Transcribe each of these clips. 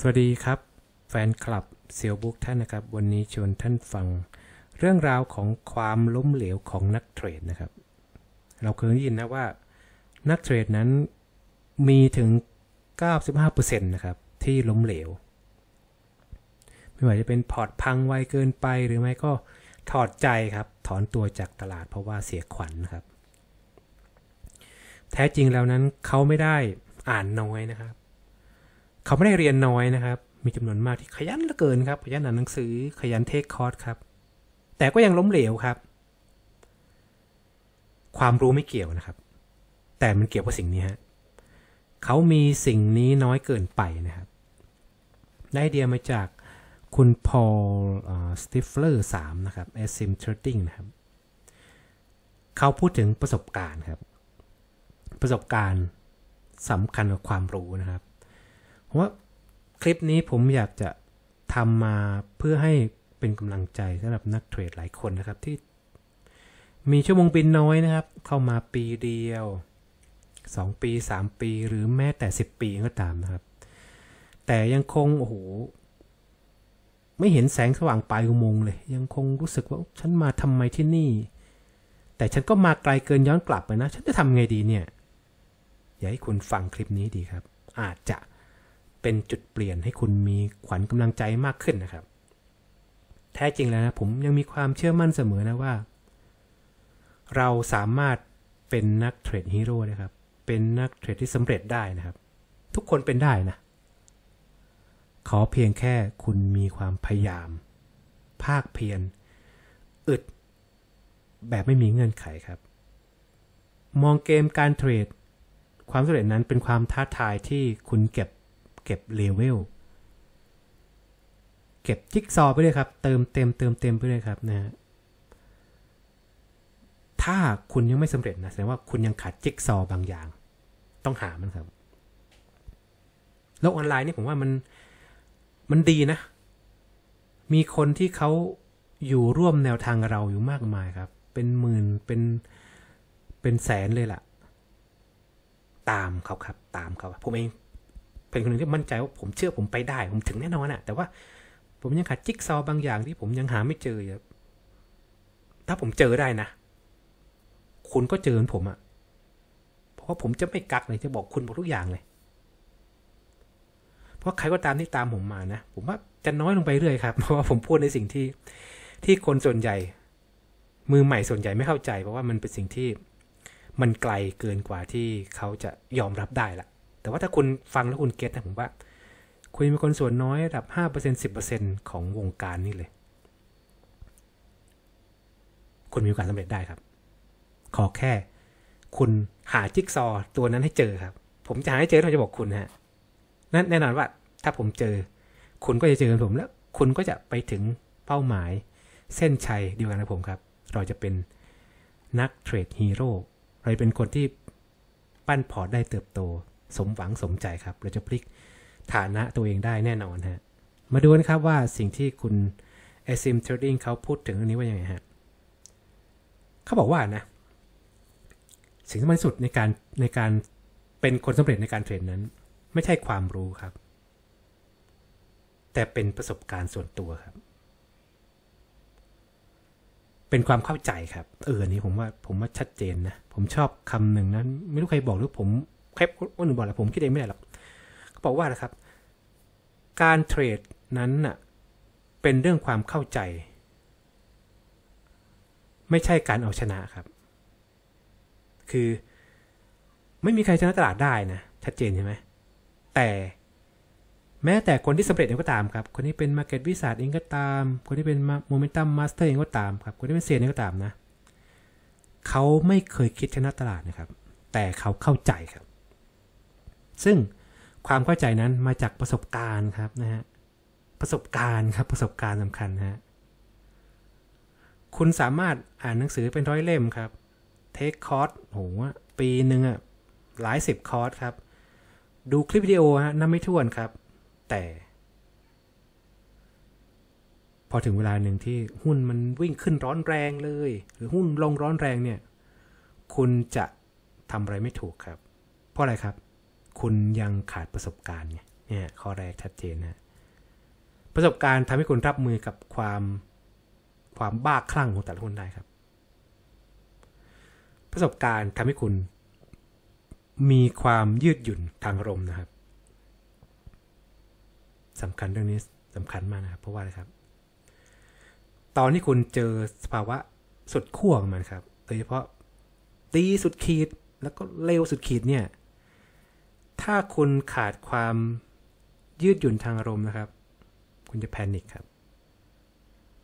สวัสดีครับ แฟนคลับเซียวบุ๊กท่านนะครับ วันนี้ชวนท่านฟังเรื่องราวของความล้มเหลวของนักเทรดนะครับเราเคยได้ยินนะว่านักเทรดนั้นมีถึง95%นะครับที่ล้มเหลว ไม่ว่าจะเป็นพอร์ตพังไวเกินไป หรือไม่ก็ถอดใจครับ ถอนตัวจากตลาดเพราะว่าเสียขวัญนนะครับ แท้จริงแล้วนั้นเขาไม่ได้อ่านน้อยนะครับเขาไม่ได้เรียนน้อยนะครับ มีจำนวนมากที่ขยันเหลือเกินครับ ขยันอ่านหนังสือ ขยันเทคคอร์สครับ แต่ก็ยังล้มเหลวครับ ความรู้ไม่เกี่ยวนะครับ แต่มันเกี่ยวกับสิ่งนี้ฮะ เขามีสิ่งนี้น้อยเกินไปนะครับ ได้ไอเดียมาจากคุณพอลสติฟเลอร์สามนะครับ s m t r a d i n g นะครับ เขาพูดถึงประสบการณ์ครับ ประสบการณ์สำคัญกว่าความรู้นะครับว่าคลิปนี้ผมอยากจะทำมาเพื่อให้เป็นกำลังใจสำหรับนักเทรดหลายคนนะครับที่มีชั่วโมงบินน้อยนะครับ เข้ามาปีเดียว 2 ปี 3 ปีหรือแม้แต่ 10 ปีก็ตามนะครับ แต่ยังคง โอ้โห ไม่เห็นแสงสว่างปลายอุโมงค์เลย ยังคงรู้สึกว่า ฉันมาทำไมที่นี่ แต่ฉันก็มาไกลเกินย้อนกลับไปนะฉันจะทำไงดีเนี่ย อยากให้คุณฟังคลิปนี้ดีครับ อาจจะเป็นจุดเปลี่ยนให้คุณมีขวัญกำลังใจมากขึ้นนะครับ แท้จริงแล้วนะผมยังมีความเชื่อมั่นเสมอนะว่า เราสามารถเป็นนักเทรดฮีโร่นะครับ เป็นนักเทรดที่สำเร็จได้นะครับ ทุกคนเป็นได้นะ ขอเพียงแค่คุณมีความพยายาม ภาคเพียรอึดแบบไม่มีเงื่อนไขครับ มองเกมการเทรดความสำเร็จนั้นเป็นความท้าทายที่คุณเก็บเก็บเลเวล เก็บจิ๊กซอไปเลยครับ เติมเต็มเติมเต็มไปเลยครับ นะฮะ ถ้าคุณยังไม่สำเร็จนะแสดงว่าคุณยังขาดจิ๊กซอบางอย่าง ต้องหามันครับโลกออนไลน์นี่ผมว่ามัน มันดีนะ มีคนที่เขาอยู่ร่วมแนวทางเราอยู่มากมายครับ เป็นหมื่นเป็น เป็นแสนเลยล่ะ ตามเขาครับตามเขาผมเองเป็นคนหนึ่งที่มั่นใจว่าผมเชื่อผมไปได้ ผมถึงแน่นอนอะแต่ว่าผมยังขาดจิ๊กซอบางอย่าง ที่ผมยังหาไม่เจอครับถ้าผมเจอได้นะ คุณก็เจอผมอะเพราะว่าผมจะไม่กักเลยจะบอกคุณบอกทุกอย่างเลย เพราะใครก็ตามที่ตามผมมานะ ผมว่าจะน้อยลงไปเรื่อยครับ เพราะว่าผมพูดในสิ่งที่ ที่คนส่วนใหญ่ มือใหม่ส่วนใหญ่ไม่เข้าใจ เพราะว่ามันเป็นสิ่งที่มันไกลเกินกว่าที่เขาจะยอมรับได้ล่ะแต่ว่าถ้าคุณฟังแล้วคุณเก็ตนะผมว่า คุณเป็นคนส่วนน้อยระดับ5% 10%ของวงการนี่เลย คุณมีโอกาสสำเร็จได้ครับ ขอแค่ คุณหาจิ๊กซอตัวนั้นให้เจอครับ ผมจะหาให้เจอผมจะบอกคุณฮะนั่นแน่นอนว่าถ้าผมเจอ คุณก็จะเจอผมแล้ว คุณก็จะไปถึงเป้าหมายเส้นชัยเดียวกันกับผมครับ เราจะเป็นนักเทรดฮีโร่เราจะเป็นคนที่ปั้นพอร์ตได้เติบโตสมหวังสมใจครับเราจะพลิกฐานะตัวเองได้แน่นอนฮะ มาดูนะครับว่าสิ่งที่คุณเอซิมเทรดดิ้งเขาพูดถึงเรื่องนี้ว่ายังไงฮะเขาบอกว่านะ สิ่งสำคัญที่สุดในการในการเป็นคนสำเร็จในการเทรดนั้น ไม่ใช่ความรู้ครับ แต่เป็นประสบการณ์ส่วนตัวครับ เป็นความเข้าใจครับ เอออันนี้ผมว่าผมว่าชัดเจนนะ ผมชอบคำหนึ่งนะั้นไม่รู้ใครบอกหรือผมเพปคนอื่นบอกแหละผมคิดเองไม่ได้หรอกเขาบอกว่านะครับ การเทรดนั้นน่ะเป็นเรื่องความเข้าใจ ไม่ใช่การเอาชนะครับ คือไม่มีใครชนะตลาดได้นะ ชัดเจนใช่ไหมแต่แม้แต่คนที่สำเร็จเองก็ตามครับ คนที่เป็นมาร์เก็ตวิสัยเองก็ตาม คนที่เป็นโมเมนตัมมาสเตอร์เองก็ตามครับคนที่เป็นเซียนเองก็ตามนะ เขาไม่เคยคิดชนะตลาดนะครับ แต่เขาเข้าใจครับซึ่งความเข้าใจนั้นมาจากประสบการณ์ครับนะฮะ ประสบการณ์ครับประสบการณ์สำคัญฮะ คุณสามารถอ่านหนังสือเป็นร้อยเล่มครับ เทคคอร์สโหปีหนึ่งอะหลายสิบคอร์สครับ ดูคลิปวิดีโอฮะนับไม่ถ้วนครับ แต่ พอถึงเวลาหนึ่งที่หุ้นมันวิ่งขึ้นร้อนแรงเลย หรือหุ้นลงร้อนแรงเนี่ย คุณจะทำอะไรไม่ถูกครับ เพราะอะไรครับคุณยังขาดประสบการณ์เนี่ย ข้อแรกชัดเจนนะ ประสบการณ์ทำให้คุณรับมือกับความความบ้าคลั่งของแต่ละคนได้ครับ ประสบการณ์ทำให้คุณ มีความยืดหยุ่นทางอารมณ์นะครับ สำคัญเรื่องนี้สำคัญมากนะครับเพราะว่าอะไรครับ ตอนที่คุณเจอสภาวะสุดขั้วของมันครับ โดยเฉพาะตีสุดขีดแล้วก็เร็วสุดขีดเนี่ยถ้าคุณขาดความยืดหยุ่นทางอารมณ์นะครับ คุณจะแพนิคครับ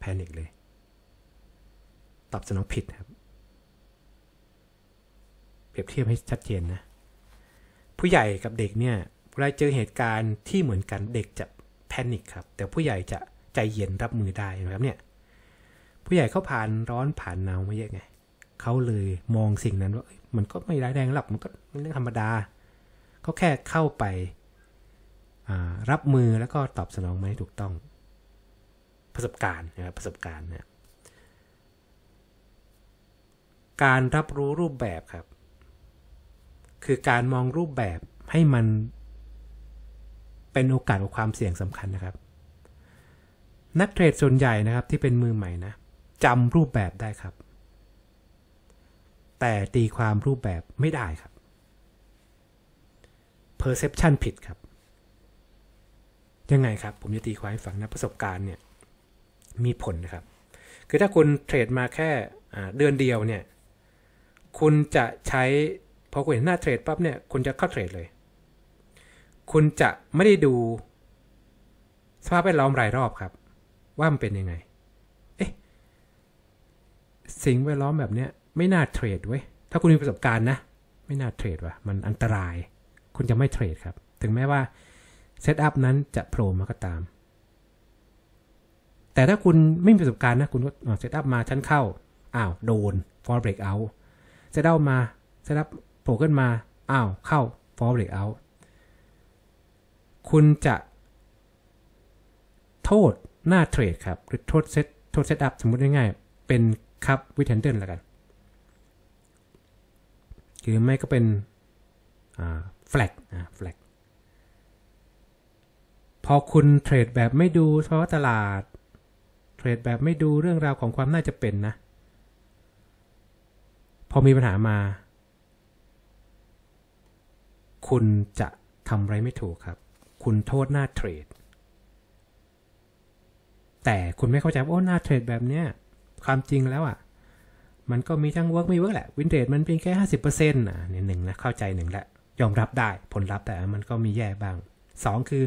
แพนิคเลย ตอบสนองผิดครับ เปรียบเทียบให้ชัดเจนนะ ผู้ใหญ่กับเด็กเนี่ยเวลาเจอเหตุการณ์ที่เหมือนกัน เด็กจะแพนิคครับ แต่ผู้ใหญ่จะใจเย็นรับมือได้นะครับเนี่ย ผู้ใหญ่เขาผ่านร้อนผ่านหนาวมาเยอะไง เขาเลยมองสิ่งนั้นว่ามันก็ไม่ร้ายแรงหรอกมันก็เรื่องธรรมดาก็แค่เข้าไปรับมือแล้วก็ตอบสนองมาให้ถูกต้อง ประสบการณ์นะครับประสบการณ์นะการรับรู้รูปแบบครับ คือการมองรูปแบบให้มัน เป็นโอกาสของความเสี่ยงสำคัญนะครับ นักเทรดส่วนใหญ่นะครับที่เป็นมือใหม่นะจำรูปแบบได้ครับ แต่ตีความรูปแบบไม่ได้ครับ perception ผิดครับ ยังไงครับ ผมจะตีความให้ฟังนะประสบการณ์เนี่ยมีผลนะครับ คือถ้าคุณเทรดมาแค่เดือนเดียวเนี่ย คุณจะใช้พอคุณเห็นหน้าเทรดปั๊บเนี่ย คุณจะเข้าเทรดเลย คุณจะไม่ได้ดูสภาพแวดล้อมรายรอบครับ ว่ามันเป็นยังไง เอ๊ะ สิ่งแวดล้อมแบบเนี้ยไม่น่าเทรดเว้ยถ้าคุณมีประสบการณ์นะ ไม่น่าเทรดว่ะมันอันตรายคุณจะไม่เทรดครับ ถึงแม้ว่าเซตอัพนั้นจะโผล่มาก็ตาม แต่ถ้าคุณไม่มีประสบการณ์นะ คุณก็เซตอัพมาชั้นเข้า อ้าว โดน for break out เซตอัพมาเซตอัพโผล่ขึ้นมา อ้าว เข้า for break out คุณจะโทษหน้าเทรดครับ หรือโทษเซต โทษเซตอัพ สมมติง่ายๆ เป็นคับวิเทนเดนแล้วกัน หรือไม่ก็เป็นแฟลกอ่ากพอคุณเทรดแบบไม่ดู เพราะตลาด เทรดแบบไม่ดูเรื่องราวของความน่าจะเป็นนะ พอมีปัญหามา คุณจะทำอะไรไม่ถูกครับ คุณโทษหน้าเทรด แต่คุณไม่เข้าใจว่าโอ้หน้าเทรดแบบเนี้ย ความจริงแล้วอะ่ะ มันก็มีทั้งเวิร์กไม่เวิร์กแหละ วินเทดมันเป็นแค่ห้าสิบเปอร์เซ็นต์อ่ะหนึ่งนะเข้าใจหนึ่งแหละยอมรับได้ผลลัพธ์แต่มันก็มีแย่บ้าง2คือ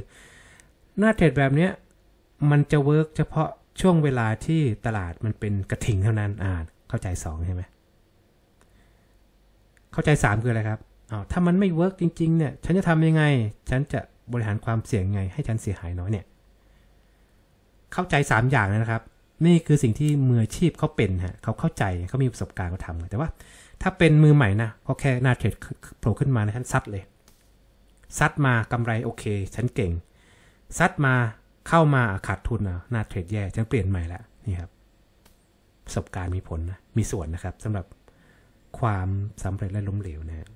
หน้าเทรดแบบเนี้ย มันจะเวิร์กเฉพาะช่วงเวลาที่ตลาดมันเป็นกระถิ่งเท่านั้นอ่านเข้าใจ2ใช่ไหมเข้าใจ3คืออะไรครับอ้าวถ้ามันไม่เวิร์กจริงๆเนี่ยฉันจะทำยังไงฉันจะบริหารความเสี่ยงไง ให้ฉันเสียหายน้อยเนี่ยเข้าใจ3อย่างนะครับนี่คือสิ่งที่มืออาชีพเขาเป็นฮะเขาเข้าใจเขามีประสบการณ์เขาทำแต่ว่าถ้าเป็นมือใหม่นะก็แค่หน้าเทรดโผล่ขึ้นมานะฉันซัดเลยซัดมากำไรโอเคฉันเก่งซัดมาเข้ามาขาดทุนนะหน้าเทรดแย่ฉันเปลี่ยนใหม่ละนี่ครับประสบการณ์มีผลนะมีส่วนนะครับ สำหรับความสำเร็จและล้มเหลวนะ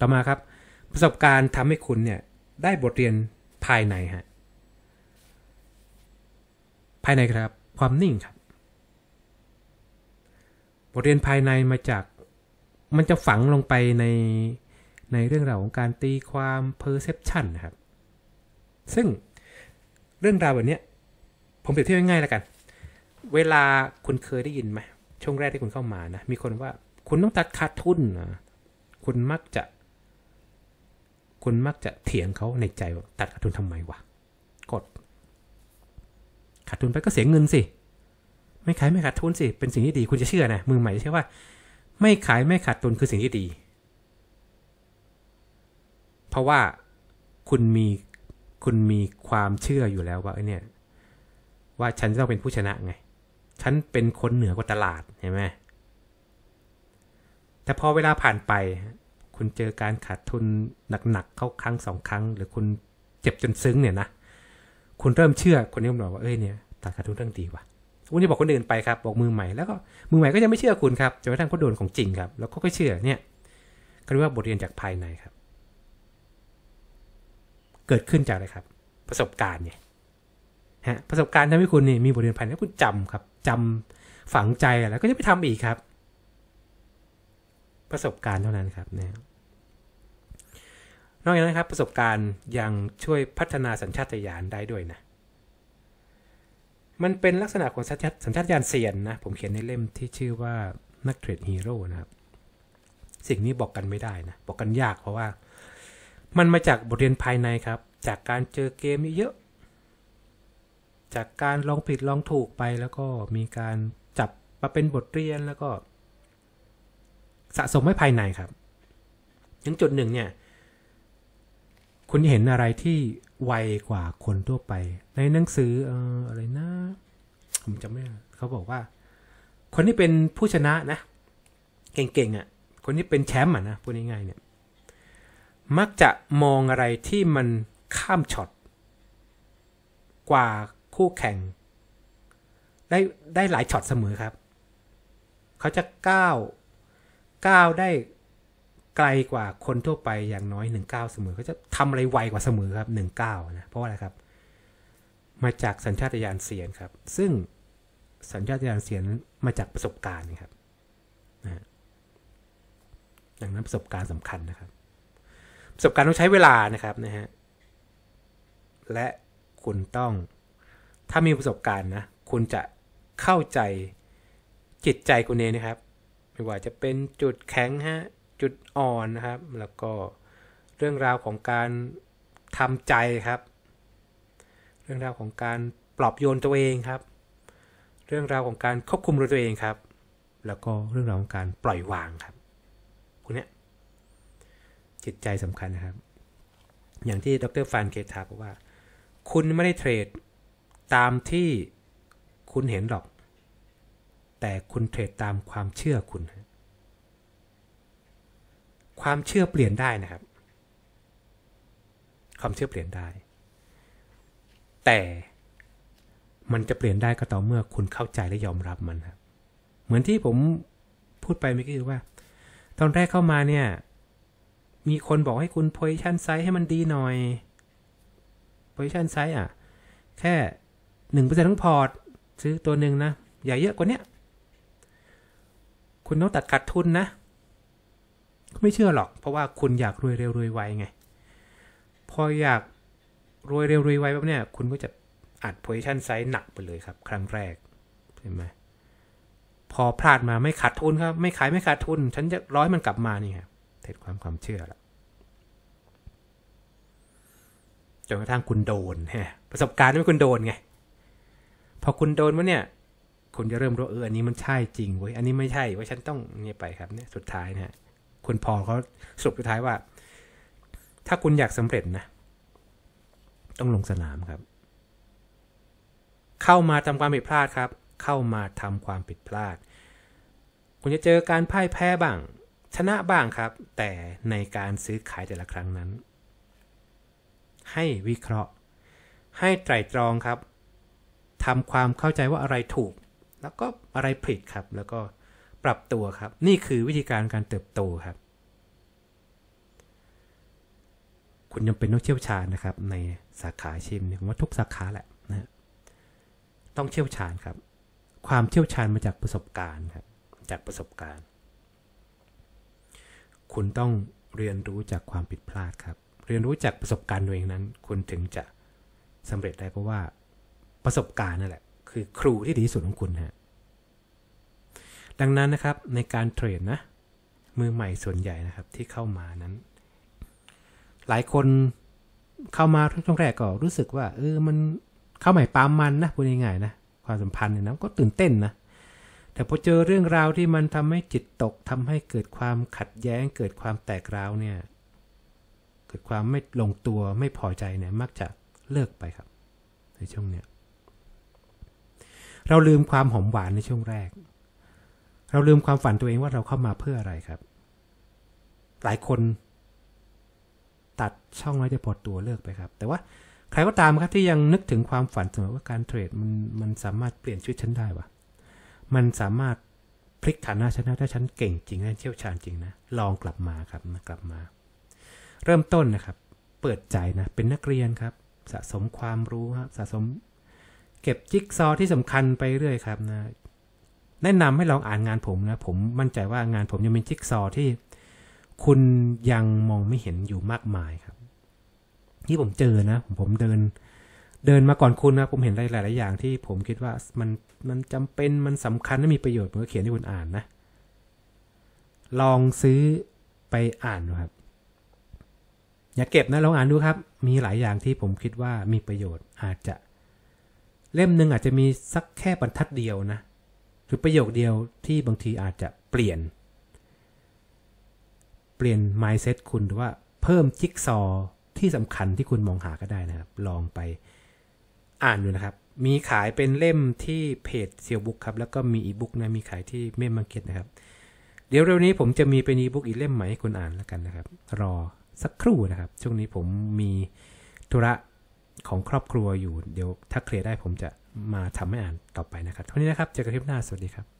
ต่อมาครับ ประสบการณ์ทำให้คุณเนี่ย ได้บทเรียนภายในฮะภายในครับ ความนิ่งครับบทเรียนภายในมาจากมันจะฝังลงไปใน ในเรื่องราวของการตีความ perception นะครับ ซึ่งเรื่องราวแบบนี้ ผมเปรียบเทียบง่ายๆแล้วกัน เวลาคุณเคยได้ยินไหมช่วงแรกที่คุณเข้ามานะ มีคนว่าคุณต้องตัดขาดทุนนะคุณมักจะ คุณมักจะเถียงเขาในใจว่า ตัดขาดทุนทำไมวะกดขาดทุนไปก็เสียเงินสิไม่ขายไม่ขาดทุนสิเป็นสิ่งที่ดีคุณจะเชื่อนะมือใหม่เชื่อว่า ไม่ขายไม่ขาดทุนคือสิ่งที่ดี เพราะว่าคุณมีคุณมีความเชื่ออยู่แล้วว่าเนี่ย ว่าฉันจะต้องเป็นผู้ชนะไง ฉันเป็นคนเหนือกว่าตลาดเห็นไหมแต่พอเวลาผ่านไป คุณเจอการขาดทุนหนักๆเข้าครั้งสองครั้ง หรือคุณเจ็บจนซึ้งเนี่ยนะคุณเริ่มเชื่อ คนนี้มบอกว่าเอ้ยเนี่ยตลาดขาดทุนเรื่องดีว่ะุณจะบอกคนอื่นไปครับ บอกมือใหม่ แล้วก็มือใหม่ก็จะไม่เชื่อคุณครับ จนกระทั่งเขาโดนของจริงครับ แล้วก็ก็เชื่อเนี่ยก็เรียกว่าบทเรียนจากภายในครับ เกิดขึ้นจากอะไรครับ ประสบการณ์เนี่ยฮะประสบการณ์ทำให้คุณเนี่ยมีบทเรียนภายในคุณจำครับจำฝังใจแล้วก็จะไปทำอีกครับ ประสบการณ์เท่านั้นครับนะนอกจากนั้นครับประสบการณ์ยังช่วยพัฒนาสัญชาตญาณได้ด้วยนะมันเป็นลักษณะของสัญชาตญาณเซียนนะ ผมเขียนในเล่มที่ชื่อว่านักเทรดฮีโร่นะครับ สิ่งนี้บอกกันไม่ได้นะบอกกันยากเพราะว่า มันมาจากบทเรียนภายในครับ จากการเจอเกมเยอะ จากการลองผิดลองถูกไป แล้วก็มีการจับมาเป็นบทเรียนแล้วก็สะสมไว้ภายในครับถึงจุดหนึ่งเนี่ย คุณเห็นอะไรที่ไวกว่าคนทั่วไป ในหนังสืออออะไรนะ ผมจำไม่ได้เขาบอกว่า คนที่เป็นผู้ชนะนะ เก่งๆอะ่ะ คนที่เป็นแชมป์อ่ะนะ พูดง่ายๆเนี่ย มักจะมองอะไรที่มันข้ามช็อตกว่าคู่แข่ง ได้ ได้หลายช็อตเสมอครับ เขาจะก้าวก้าวได้ไกลกว่าคนทั่วไปอย่างน้อย19เสมอเขาจะทำอะไรไวกว่าเสมอครับ19นะ เพราะอะไรครับ มาจากสัญชาตญาณเสียนครับ ซึ่งสัญชาตญาณเสียนมาจากประสบการณ์ครับนะดังนั้นประสบการณ์สำคัญนะครับ ประสบการณ์ต้องใช้เวลานะครับนะฮะและคุณต้องถ้ามีประสบการณ์นะคุณจะเข้าใจจิตใจคุณเองนะครับไม่ว่าจะเป็นจุดแข็งฮะจุดอ่อนนะครับแล้วก็เรื่องราวของการทำใจครับ เรื่องราวของการปลอบโยนตัวเองครับ เรื่องราวของการควบคุมตัวเองครับ แล้วก็เรื่องราวของการปล่อยวางครับ คุณเนี้ยจิตใจสำคัญนะครับ อย่างที่ดรฟานเกตาบอกว่า คุณไม่ได้เทรด ตามที่คุณเห็นหรอก แต่คุณเทรดตามความเชื่อคุณับความเชื่อเปลี่ยนได้นะครับ ความเชื่อเปลี่ยนได้ แต่มันจะเปลี่ยนได้ก็ต่อเมื่อคุณเข้าใจและยอมรับมันครับเหมือนที่ผมพูดไปเมื่อกี้ว่า ตอนแรกเข้ามาเนี่ย มีคนบอกให้คุณโพ s i t i o n size ให้มันดีหน่อยโพ s i t i o n size อ่ะ แค่หนึ่งเปอร์เซ็นต์ของพอร์ต ซื้อตัวหนึ่งนะ อย่าเยอะกว่านี้คุณต้องตัดขาดทุนนะไม่เชื่อหรอกเพราะว่าคุณอยากรวยเร็วรวยไวไง พออยากรวยเร็วรวยไวแบบเนี้ยคุณก็จะอัดโพซิชันไซส์หนักไปเลยครับ ครั้งแรกใช่ไหมพอพลาดมาไม่ขาดทุนครับ ไม่ขายไม่ขาดทุน ฉันจะร้อยมันกลับมานี่ครับเท็ดความความเชื่อละจนกระทั่งคุณโดนฮะประสบการณ์ที่คุณโดนไงพอคุณโดนวะเนี่ย คุณจะเริ่มรู้เอออันนี้มันใช่จริงเว้ยอันนี้ไม่ใช่ว่าฉันต้องเนี่ยไปครับเนี่ยสุดท้ายนะฮะคุณพอเขาสรุปสุดท้ายว่า ถ้าคุณอยากสำเร็จนะ ต้องลงสนามครับ เข้ามาทำความผิดพลาดครับ เข้ามาทำความผิดพลาด คุณจะเจอการพ่ายแพ้บ้าง ชนะบ้างครับ แต่ในการซื้อขายแต่ละครั้งนั้น ให้วิเคราะห์ ให้ไตรตรองครับทำความเข้าใจว่าอะไรถูก แล้วก็อะไรผิดครับแล้วก็ปรับตัวครับ นี่คือวิธีการการเติบโตครับ คุณยังเป็นนักเชี่ยวชาญนะครับ ในสาขาชิมผมว่า ทุกสาขาแหละนะต้องเชี่ยวชาญครับ ความเชี่ยวชาญมาจากประสบการณ์ครับจากประสบการณ์ คุณต้องเรียนรู้จากความผิดพลาดครับ เรียนรู้จากประสบการณ์ตัวเองนั้นคุณถึงจะสำเร็จได้เพราะว่าประสบการณ์นั่นแหละ คือครูที่ดีที่สุดของคุณฮะดังนั้นนะครับในการเทรดนะมือใหม่ส่วนใหญ่นะครับ ที่เข้ามานั้น หลายคนเข้ามาช่วงแรกก็รู้สึกว่า เออมันเข้าใหม่ปามมันนะพูดง่ายๆนะความสัมพันธ์เนี่ยนะก็ตื่นเต้นนะ แต่พอเจอเรื่องราวที่มันทำให้จิตตกทำให้เกิดความขัดแย้ง เกิดความแตกร้าวเนี่ย เกิดความไม่ลงตัวไม่พอใจเนี่ยมักจะเลิกไปครับ ในช่วงเนี้ย เราลืมความหอมหวานในช่วงแรกเราลืมความฝันตัวเองว่าเราเข้ามาเพื่ออะไรครับ หลายคน ตัดช่องว้อยจะพอตัวเลิกไปครับ แต่ว่าใครก็ตามครับ ที่ยังนึกถึงความฝันเสมอว่าการเทรด มันมันสามารถเปลี่ยนชีวิตฉันได้วะ มันสามารถพลิกฐานะฉันได้ถ้าฉันเก่งจริงและเชี่ยวชาญจริงนะลองกลับมาครับนะกลับมา เริ่มต้นนะครับ เปิดใจนะ เป็นนักเรียนครับ สะสมความรู้ครับสะสมเก็บจิ๊กซอที่สำคัญไปเรื่อยครับนะแนะนำให้ลองอ่านงานผมนะ ผมมั่นใจว่างานผมยังเป็นจิ๊กซอที่ คุณยังมองไม่เห็นอยู่มากมายครับ ที่ผมเจอนะผมเดินเดินมาก่อนคุณนะผมเห็นหลายหลายอย่างที่ผมคิดว่า มันมันจำเป็นมันสำคัญและมีประโยชน์ผมก็เขียนให้คุณอ่านนะ ลองซื้อไปอ่านดูครับ อย่าเก็บนะลองอ่านดูครับ มีหลายอย่างที่ผมคิดว่ามีประโยชน์ อาจจะเล่มหนึ่งอาจจะมีสักแค่บรรทัดเดียวนะคือประโยคเดียวที่บางทีอาจจะเปลี่ยน เปลี่ยน mindset คุณหรือว่าเพิ่มจิ๊กซอที่สำคัญที่คุณมองหาก็ได้นะครับ ลองไปอ่านดูนะครับ มีขายเป็นเล่มที่เพจเซียวบุ๊กครับแล้วก็มีอีบุ๊กนะมีขายที่เมมมัร์เก็ตนะครับ เดี๋ยวเร็วนี้ผมจะมีเป็นอีบุ๊กอีเล่มใหม่ให้คุณอ่านแล้วกันนะครับ รอสักครู่นะครับ ช่วงนี้ผมมีธุระของครอบครัวอยู่ เดี๋ยวถ้าเคลียร์ได้ผมจะมาทำให้อ่านต่อไปนะครับเท่านี้นะครับ เจอกันคลิปหน้าสวัสดีครับ